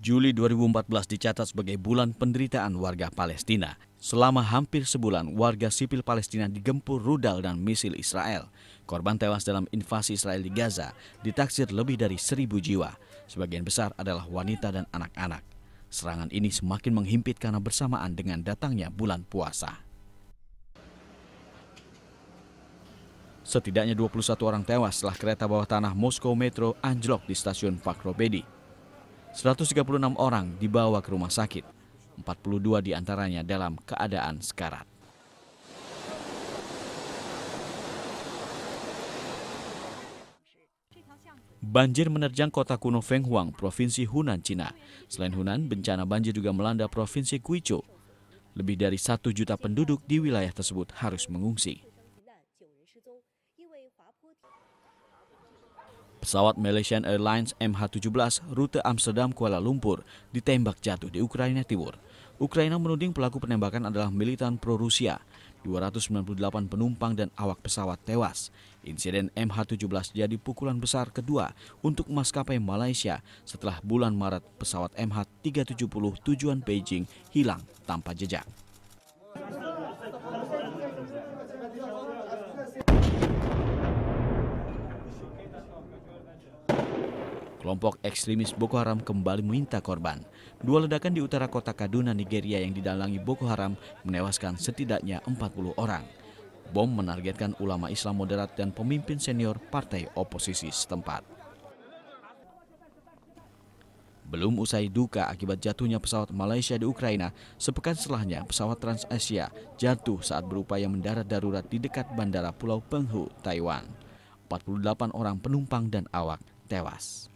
Juli 2014 dicatat sebagai bulan penderitaan warga Palestina. Selama hampir sebulan, warga sipil Palestina digempur rudal dan misil Israel. Korban tewas dalam invasi Israel di Gaza ditaksir lebih dari seribu jiwa. Sebagian besar adalah wanita dan anak-anak. Serangan ini semakin menghimpit karena bersamaan dengan datangnya bulan puasa. Setidaknya 21 orang tewas setelah kereta bawah tanah Moskow Metro anjlok di stasiun Fakrobedi. 136 orang dibawa ke rumah sakit, 42 diantaranya dalam keadaan sekarat. Banjir menerjang kota kuno Fenghuang, Provinsi Hunan, Cina. Selain Hunan, bencana banjir juga melanda Provinsi Guizhou. Lebih dari satu juta penduduk di wilayah tersebut harus mengungsi. Pesawat Malaysian Airlines MH17 rute Amsterdam Kuala Lumpur ditembak jatuh di Ukraina Timur. Ukraina menuding pelaku penembakan adalah militan pro-Rusia. 298 penumpang dan awak pesawat tewas. Insiden MH17 jadi pukulan besar kedua untuk maskapai Malaysia setelah bulan Maret pesawat MH370 tujuan Beijing hilang tanpa jejak. Kelompok ekstremis Boko Haram kembali meminta korban. Dua ledakan di utara kota Kaduna, Nigeria yang didalangi Boko Haram menewaskan setidaknya 40 orang. Bom menargetkan ulama Islam moderat dan pemimpin senior partai oposisi setempat. Belum usai duka akibat jatuhnya pesawat Malaysia di Ukraina, sepekan setelahnya pesawat TransAsia jatuh saat berupaya mendarat darurat di dekat bandara Pulau Penghu, Taiwan. 48 orang penumpang dan awak tewas.